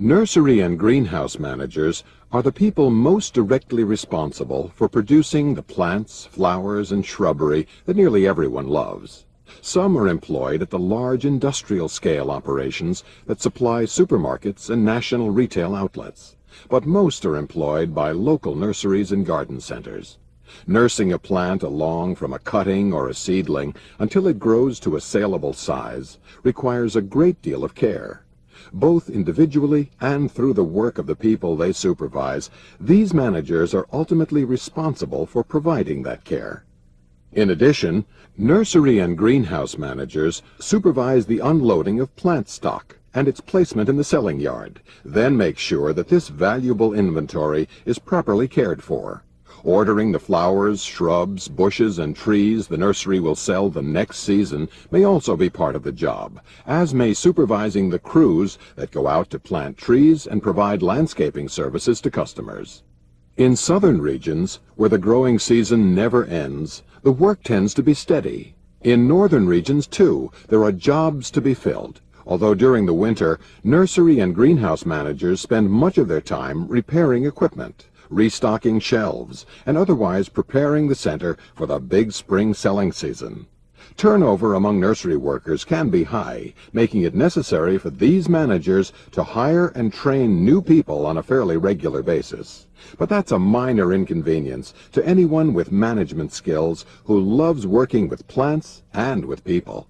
Nursery and greenhouse managers are the people most directly responsible for producing the plants, flowers, and shrubbery that nearly everyone loves. Some are employed at the large industrial scale operations that supply supermarkets and national retail outlets, but most are employed by local nurseries and garden centers. Nursing a plant along from a cutting or a seedling until it grows to a saleable size requires a great deal of care both individually and through the work of the people they supervise, these managers are ultimately responsible for providing that care. In addition, nursery and greenhouse managers supervise the unloading of plant stock and its placement in the selling yard, then make sure that this valuable inventory is properly cared for. Ordering the flowers, shrubs, bushes, and trees the nursery will sell the next season may also be part of the job, as may supervising the crews that go out to plant trees and provide landscaping services to customers. In southern regions, where the growing season never ends, the work tends to be steady. In northern regions, too, there are jobs to be filled, although during the winter, nursery and greenhouse managers spend much of their time repairing equipment restocking shelves, and otherwise preparing the center for the big spring selling season. Turnover among nursery workers can be high, making it necessary for these managers to hire and train new people on a fairly regular basis. But that's a minor inconvenience to anyone with management skills who loves working with plants and with people.